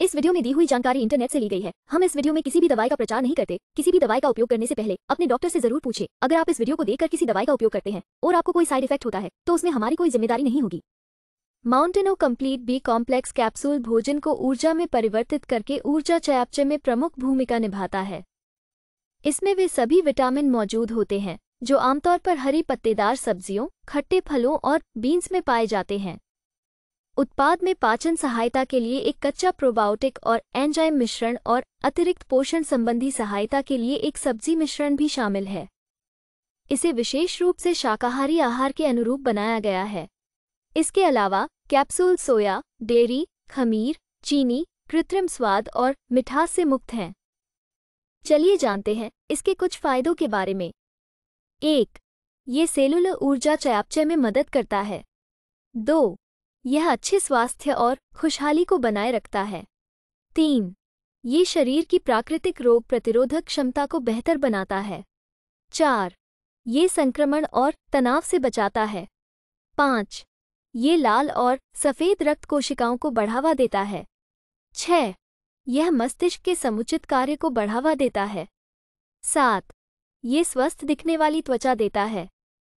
इस वीडियो में दी हुई जानकारी इंटरनेट से ली गई है हम इस वीडियो में किसी भी दवाई का प्रचार नहीं करते किसी भी दवाई का उपयोग करने से पहले अपने डॉक्टर से जरूर पूछे अगर आप इस वीडियो को देखकर किसी दवाई का उपयोग करते हैं और आपको कोई साइड इफेक्ट होता है तो उसमें हमारी कोई जिम्मेदारी नहीं होगी माउंटेनो कम्प्लीट बी कॉम्प्लेक्स कैप्सूल भोजन को ऊर्जा में परिवर्तित करके ऊर्जा चयापचय में प्रमुख भूमिका निभाता है इसमें वे सभी विटामिन मौजूद होते हैं जो आमतौर पर हरी पत्तेदार सब्जियों खट्टे फलों और बीन्स में पाए जाते हैं उत्पाद में पाचन सहायता के लिए एक कच्चा प्रोबायोटिक और एंजाइम मिश्रण और अतिरिक्त पोषण संबंधी सहायता के लिए एक सब्जी मिश्रण भी शामिल है इसे विशेष रूप से शाकाहारी आहार के अनुरूप बनाया गया है इसके अलावा कैप्सूल सोया डेयरी खमीर चीनी कृत्रिम स्वाद और मिठास से मुक्त हैं चलिए जानते हैं इसके कुछ फायदों के बारे में एक ये सेलुलर ऊर्जा चयापचय में मदद करता है दो यह अच्छे स्वास्थ्य और खुशहाली को बनाए रखता है तीन ये शरीर की प्राकृतिक रोग प्रतिरोधक क्षमता को बेहतर बनाता है चार ये संक्रमण और तनाव से बचाता है पाँच ये लाल और सफ़ेद रक्त कोशिकाओं को बढ़ावा देता है छः यह मस्तिष्क के समुचित कार्य को बढ़ावा देता है सात ये स्वस्थ दिखने वाली त्वचा देता है